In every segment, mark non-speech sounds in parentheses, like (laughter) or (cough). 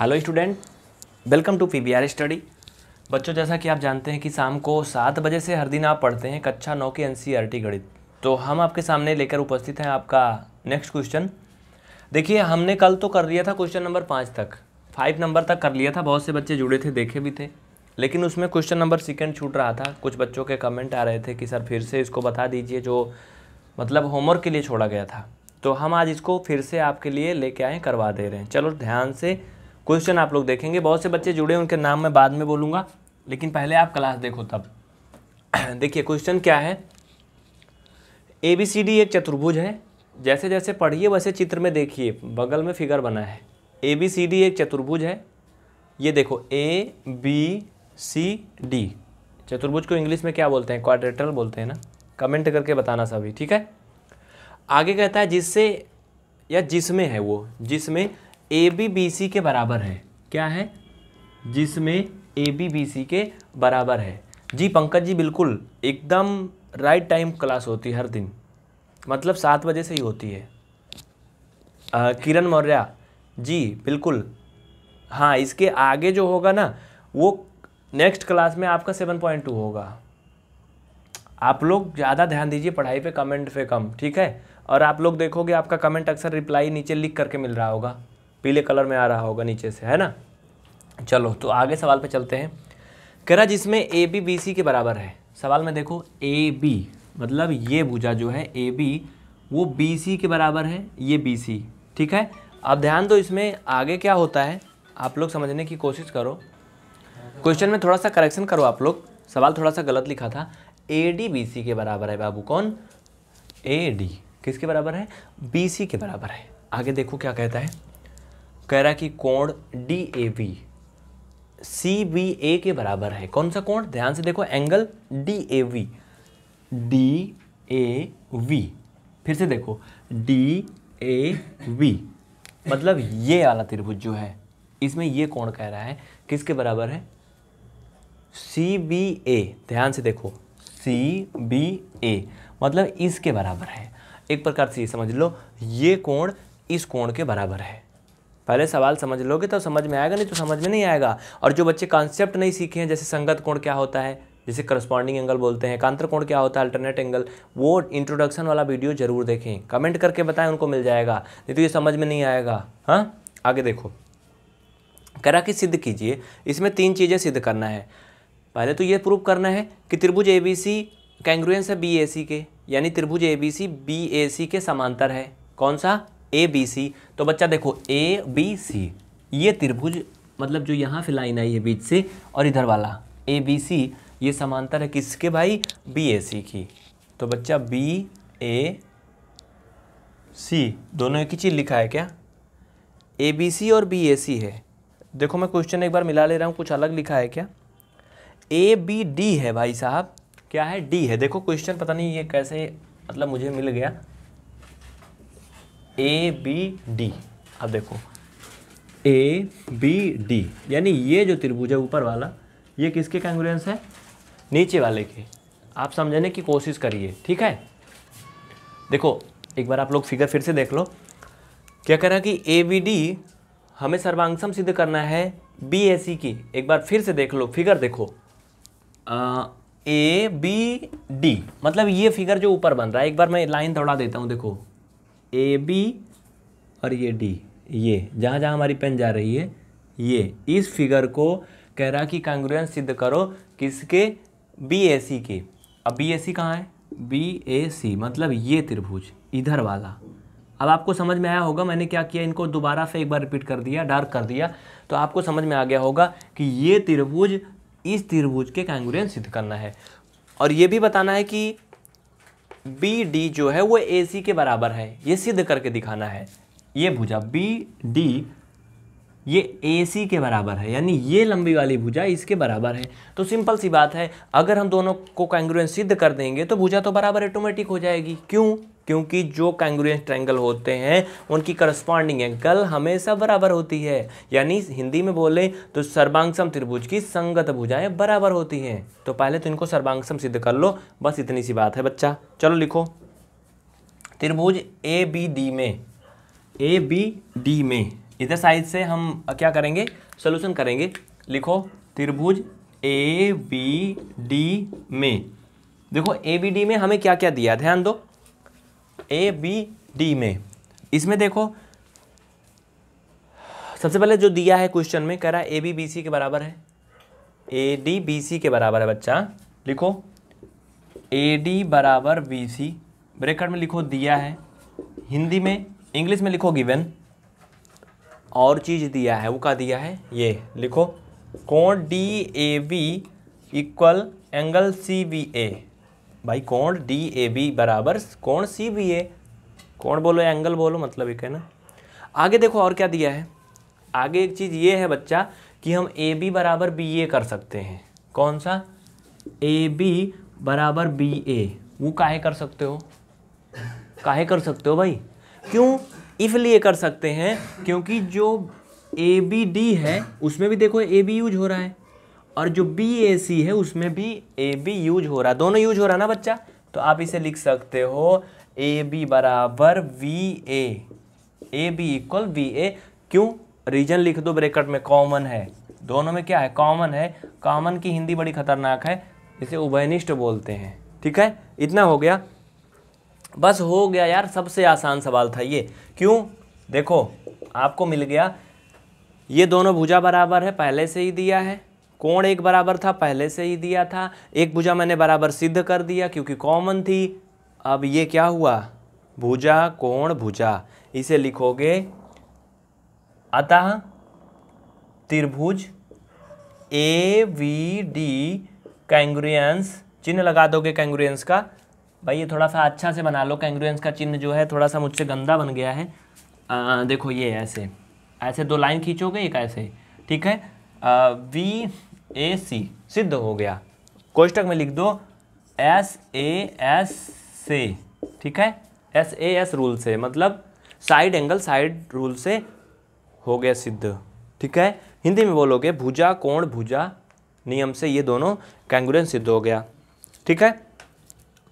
hello student welcome to P study बच्चों जैसा कि आप जानते हैं कि शाम को सात बजे से हर दिन आप पढ़ते हैं कक्षा नौ की एन e गणित तो हम आपके सामने लेकर उपस्थित हैं आपका नेक्स्ट क्वेश्चन देखिए हमने कल तो कर लिया था क्वेश्चन नंबर पाँच तक फाइव नंबर तक कर लिया था बहुत से बच्चे जुड़े थे देखे भी थे लेकिन उसमें क्वेश्चन नंबर सेकेंड छूट रहा था कुछ बच्चों के कमेंट आ रहे थे कि सर फिर से इसको बता दीजिए जो मतलब होमवर्क के लिए छोड़ा गया था तो हम आज इसको फिर से आपके लिए लेके आए करवा दे रहे हैं चलो ध्यान से क्वेश्चन आप लोग देखेंगे बहुत से बच्चे जुड़े उनके नाम मैं बाद में बोलूँगा लेकिन पहले आप क्लास देखो तब (clears throat) देखिए क्वेश्चन क्या है ए बी सी डी एक चतुर्भुज है जैसे जैसे पढ़िए वैसे चित्र में देखिए बगल में फिगर बना है ए बी सी डी एक चतुर्भुज है ये देखो ए बी सी डी चतुर्भुज को इंग्लिश में क्या बोलते हैं क्वाड्रेटरल बोलते हैं ना कमेंट करके बताना सभी ठीक है आगे कहता है जिससे या जिसमें है वो जिसमें ए बी बी सी के बराबर है क्या है जिसमें ए बी बी सी के बराबर है जी पंकज जी बिल्कुल एकदम राइट टाइम क्लास होती है हर दिन मतलब सात बजे से ही होती है किरण मौर्या जी बिल्कुल हाँ इसके आगे जो होगा ना वो नेक्स्ट क्लास में आपका सेवन पॉइंट टू होगा आप लोग ज़्यादा ध्यान दीजिए पढ़ाई पे कमेंट पे कम ठीक है और आप लोग देखोगे आपका कमेंट अक्सर रिप्लाई नीचे लिख करके मिल रहा होगा पीले कलर में आ रहा होगा नीचे से है ना चलो तो आगे सवाल पे चलते हैं कह रहा जिसमें ए बी बी सी के बराबर है सवाल में देखो ए बी मतलब ये भुजा जो है ए बी वो बी सी के बराबर है ये बी सी ठीक है अब ध्यान दो इसमें आगे क्या होता है आप लोग समझने की कोशिश करो क्वेश्चन में थोड़ा सा करेक्शन करो आप लोग सवाल थोड़ा सा गलत लिखा था ए डी बी सी के बराबर है बाबू कौन ए डी किसके बराबर है बी सी के बराबर है आगे देखो क्या कहता है कह रहा है कि कोण D A B C B A के बराबर है कौन सा कोण ध्यान से देखो angle D A V D A V फिर से देखो डी ए वी मतलब ये वाला त्रिभुज जो है इसमें ये कोण कह रहा है किसके बराबर है सी बी ए ध्यान से देखो सी बी ए मतलब इसके बराबर है एक प्रकार से ये समझ लो ये कोण इस कोण के बराबर है पहले सवाल समझ लोगे तो समझ में आएगा नहीं तो समझ में नहीं आएगा और जो बच्चे कॉन्सेप्ट नहीं सीखे हैं जैसे संगत कोण क्या होता है जिसे करस्पॉन्डिंग एंगल बोलते हैं कांत्र कोण क्या होता है अल्टरनेट एंगल वो इंट्रोडक्शन वाला वीडियो जरूर देखें कमेंट करके बताएं उनको मिल जाएगा नहीं तो ये समझ में नहीं आएगा हाँ आगे देखो करा कि सिद्ध कीजिए इसमें तीन चीज़ें सिद्ध करना है पहले तो ये प्रूव करना है कि त्रिभुज ए बी सी कैंग्रुएंस है बी ए सी के यानी त्रिभुज A B C B A C के समांतर है कौन सा ए बी सी तो बच्चा देखो ए बी सी ये त्रिभुज मतलब जो यहाँ से लाइन आई है बीच से और इधर वाला ए बी सी ये समांतर है किसके भाई बी ए सी की तो बच्चा बी ए सी दोनों एक ही चीज़ लिखा है क्या ए बी सी और बी ए सी है देखो मैं क्वेश्चन एक बार मिला ले रहा हूँ कुछ अलग लिखा है क्या ए बी डी है भाई साहब क्या है डी है देखो क्वेश्चन पता नहीं ये कैसे मतलब मुझे मिल गया ए बी डी अब देखो ए बी डी यानी ये जो त्रिभुज है ऊपर वाला ये किसके कैंग्रुएंस है नीचे वाले के आप समझने की कोशिश करिए ठीक है देखो एक बार आप लोग फिगर फिर से देख लो क्या कह रहा है कि ए बी डी हमें सर्वांगसम सिद्ध करना है बी ए सी की एक बार फिर से देख लो फिगर देखो ए बी डी मतलब ये फिगर जो ऊपर बन रहा है एक बार मैं लाइन दौड़ा देता हूँ देखो ए बी और ये डी ये जहाँ जहाँ हमारी पेन जा रही है ये इस फिगर को कह रहा कि कांग्रेस सिद्ध करो किसके बी ए सी के अब बी ए सी कहाँ है बी ए सी मतलब ये त्रिभुज इधर वाला अब आपको समझ में आया होगा मैंने क्या किया इनको दोबारा से एक बार रिपीट कर दिया डार्क कर दिया तो आपको समझ में आ गया होगा कि ये त्रिभुज इस त्रिभुज के कैंगुरियन सिद्ध करना है और ये भी बताना है कि बी डी जो है वो ए सी के बराबर है ये सिद्ध करके दिखाना है ये भुजा बी डी ये ए सी के बराबर है यानी ये लंबी वाली भुजा इसके बराबर है तो सिंपल सी बात है अगर हम दोनों को कैंग्रुएंस सिद्ध कर देंगे तो भुजा तो बराबर ऑटोमेटिक हो जाएगी क्यों क्योंकि जो कैंगुरियस ट्रैंगल होते हैं उनकी करस्पॉन्डिंग एंगल हमेशा बराबर होती है यानी हिंदी में बोले तो सर्वांगसम त्रिभुज की संगत भुजाएं बराबर होती हैं तो पहले तो इनको सर्वांगसम सिद्ध कर लो बस इतनी सी बात है बच्चा चलो लिखो त्रिभुज ए बी डी में ए बी डी में इधर साइड से हम क्या करेंगे सोल्यूशन करेंगे लिखो त्रिभुज ए बी डी में देखो ए बी डी में हमें क्या क्या दिया ध्यान दो ए बी डी में इसमें देखो सबसे पहले जो दिया है क्वेश्चन में कह रहा है ए बी बी सी के बराबर है ए डी बी सी के बराबर है बच्चा लिखो ए डी बराबर बी सी ब्रेकअट में लिखो दिया है हिंदी में इंग्लिश में लिखो गिवन और चीज़ दिया है वो का दिया है ये लिखो कोण D A B equal angle C B A भाई कोण डी ए बी बराबर कोण सी बी ए कोण बोलो एंगल बोलो मतलब एक है ना आगे देखो और क्या दिया है आगे एक चीज़ ये है बच्चा कि हम ए बी बराबर बी ए कर सकते हैं कौन सा ए बी बराबर बी ए वो काहे कर सकते हो काहे कर सकते हो भाई क्यों इसलिए कर सकते हैं क्योंकि जो ए बी डी है उसमें भी देखो ए बी यूज हो रहा है और जो बी ए सी है उसमें भी ए बी यूज हो रहा दोनों यूज हो रहा है ना बच्चा तो आप इसे लिख सकते हो ए बी बराबर V A A B equal V A क्यों रीजन लिख दो ब्रेकट में कॉमन है दोनों में क्या है कॉमन है कॉमन की हिंदी बड़ी खतरनाक है इसे उभयनिष्ठ बोलते हैं ठीक है इतना हो गया बस हो गया यार सबसे आसान सवाल था ये क्यों देखो आपको मिल गया ये दोनों भुजा बराबर है पहले से ही दिया है कोण एक बराबर था पहले से ही दिया था एक भुजा मैंने बराबर सिद्ध कर दिया क्योंकि कॉमन थी अब ये क्या हुआ भुजा कोण भुजा इसे लिखोगे अतः त्रिभुज ए वी डी कैंग्रियंस चिन्ह लगा दोगे कैंग्रियंस का भाई ये थोड़ा सा अच्छा से बना लो कैंग्रियंस का चिन्ह जो है थोड़ा सा मुझसे गंदा बन गया है आ, देखो ये ऐसे ऐसे दो लाइन खींचोगे एक ऐसे ठीक है आ, वी ए सी सिद्ध हो गया कोष्टक में लिख दो एस ए एस से ठीक है एस ए एस रूल से मतलब साइड एंगल साइड रूल से हो गया सिद्ध ठीक है हिंदी में बोलोगे भुजा कोण भुजा नियम से ये दोनों कैंगुरन सिद्ध हो गया ठीक है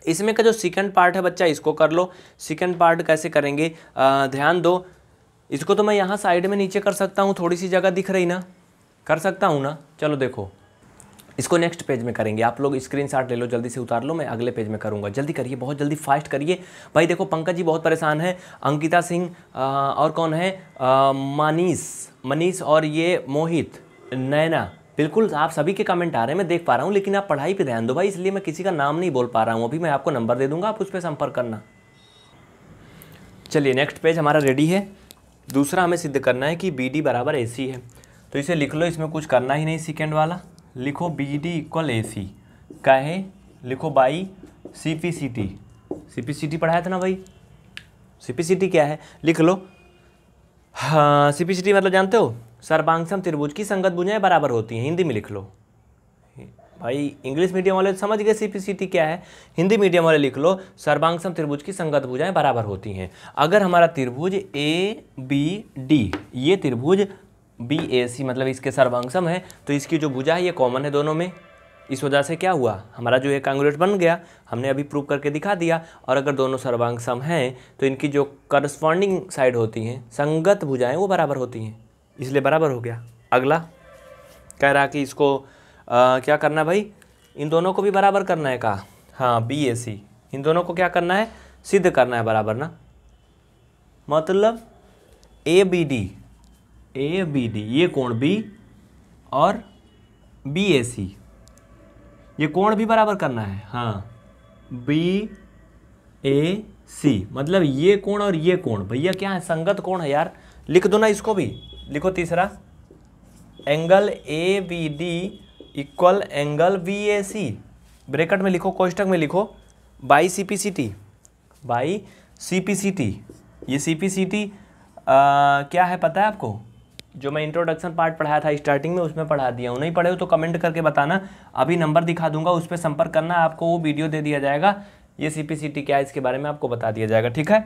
इसमें का जो सेकंड पार्ट है बच्चा इसको कर लो सेकंड पार्ट कैसे करेंगे आ, ध्यान दो इसको तो मैं यहाँ साइड में नीचे कर सकता हूँ थोड़ी सी जगह दिख रही ना कर सकता हूँ ना चलो देखो इसको नेक्स्ट पेज में करेंगे आप लोग स्क्रीन ले लो जल्दी से उतार लो मैं अगले पेज में करूँगा जल्दी करिए बहुत जल्दी फास्ट करिए भाई देखो पंकज जी बहुत परेशान है अंकिता सिंह और कौन है मनीष मनीष और ये मोहित नैना बिल्कुल आप सभी के कमेंट आ रहे हैं मैं देख पा रहा हूँ लेकिन आप पढ़ाई पर ध्यान दो भाई इसलिए मैं किसी का नाम नहीं बोल पा रहा हूँ अभी मैं आपको नंबर दे दूंगा आप उस पर संपर्क करना चलिए नेक्स्ट पेज हमारा रेडी है दूसरा हमें सिद्ध करना है कि बी डी बराबर ए सी है तो इसे लिख लो इसमें कुछ करना ही नहीं सेकेंड वाला लिखो B D equal A C कहे लिखो by C P C T C P C T पढ़ाया था ना भाई सी पी सी टी क्या है लिख लो हाँ सी पी सी टी मतलब जानते हो सर्वांगसम त्रिभुज की संगत भुजाएँ बराबर होती हैं हिंदी में लिख लो भाई इंग्लिश मीडियम वाले समझ गए सीपीसीटी क्या है हिंदी मीडियम वाले लिख लो सर्वांगसम त्रिभुज की संगत भुजाएं बराबर होती हैं अगर हमारा त्रिभुज ए बी डी ये त्रिभुज बी ए सी मतलब इसके सर्वांगसम है तो इसकी जो भुजा है ये कॉमन है दोनों में इस वजह से क्या हुआ हमारा जो एक कांग्रेट बन गया हमने अभी प्रूव करके दिखा दिया और अगर दोनों सर्वांगसम हैं तो इनकी जो करस्पॉन्डिंग साइड होती हैं संगत भुजाएं वो बराबर होती हैं इसलिए बराबर हो गया अगला कह रहा कि इसको आ, क्या करना भाई इन दोनों को भी बराबर करना है कहा हाँ बी ए सी इन दोनों को क्या करना है सिद्ध करना है बराबर ना मतलब A B D A B D ये कोण बी और बी ए सी ये कोण भी बराबर करना है हाँ बी ए सी मतलब ये कोण और ये कोण भैया क्या है संगत कोण है यार लिख दो ना इसको भी लिखो तीसरा angle A B D equal angle B A C bracket में लिखो कोष्टक में लिखो by C P C T by C P C T ये सी पी सी टी क्या है पता है आपको जो मैं इंट्रोडक्शन पार्ट पढ़ाया था स्टार्टिंग में उसमें पढ़ा दिया हूँ नहीं पढ़े हो तो कमेंट करके बताना अभी नंबर दिखा दूंगा उस पर संपर्क करना आपको वो वीडियो दे दिया जाएगा ये सी पी सी टी क्या है इसके बारे में आपको बता दिया जाएगा ठीक है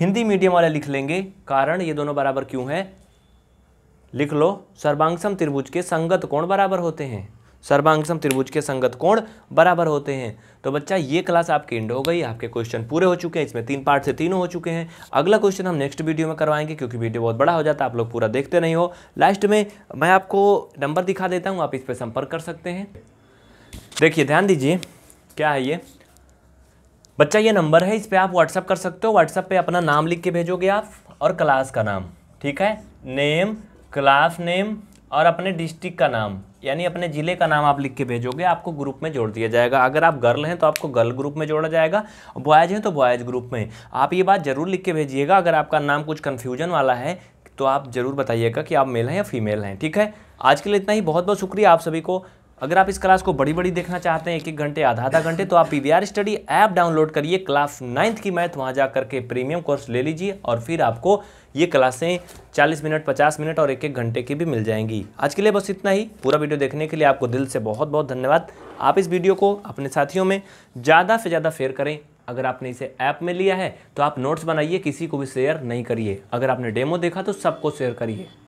हिंदी मीडियम वाले लिख लेंगे कारण ये दोनों बराबर क्यों है लिख लो सर्वांगसम त्रिभुज के संगत कौन बराबर होते हैं सर्वांगसम त्रिभुज के संगत कोण बराबर होते हैं तो बच्चा ये क्लास आपकी इंड हो गई आपके क्वेश्चन पूरे हो चुके हैं इसमें तीन पार्ट से तीनों हो चुके हैं अगला क्वेश्चन हम नेक्स्ट वीडियो में करवाएंगे क्योंकि वीडियो बहुत बड़ा हो जाता है आप लोग पूरा देखते नहीं हो लास्ट में मैं आपको नंबर दिखा देता हूँ आप इस पर संपर्क कर सकते हैं देखिए ध्यान दीजिए क्या है ये बच्चा ये नंबर है इस पर आप व्हाट्सअप कर सकते हो व्हाट्सअप पर अपना नाम लिख के भेजोगे आप और क्लास का नाम ठीक है नेम क्लास नेम और अपने डिस्ट्रिक्ट का नाम यानी अपने ज़िले का नाम आप लिख के भेजोगे आपको ग्रुप में जोड़ दिया जाएगा अगर आप गर्ल हैं तो आपको गर्ल ग्रुप में जोड़ा जाएगा बॉयज़ हैं तो बॉयज़ ग्रुप में आप ये बात ज़रूर लिख के भेजिएगा अगर आपका नाम कुछ कन्फ्यूजन वाला है तो आप ज़रूर बताइएगा कि आप मेल हैं या फीमेल हैं ठीक है आज के लिए इतना ही बहुत बहुत शुक्रिया आप सभी को अगर आप इस क्लास को बड़ी बड़ी देखना चाहते हैं एक एक घंटे आधा आधा घंटे तो आप पी स्टडी ऐप डाउनलोड करिए क्लास नाइन्थ की मैथ वहाँ जा करके प्रीमियम कोर्स ले लीजिए और फिर आपको ये क्लासें 40 मिनट 50 मिनट और एक एक घंटे की भी मिल जाएंगी आज के लिए बस इतना ही पूरा वीडियो देखने के लिए आपको दिल से बहुत बहुत धन्यवाद आप इस वीडियो को अपने साथियों में ज़्यादा से ज़्यादा शेयर करें अगर आपने इसे ऐप में लिया है तो आप नोट्स बनाइए किसी को भी शेयर नहीं करिए अगर आपने डेमो देखा तो सबको शेयर करिए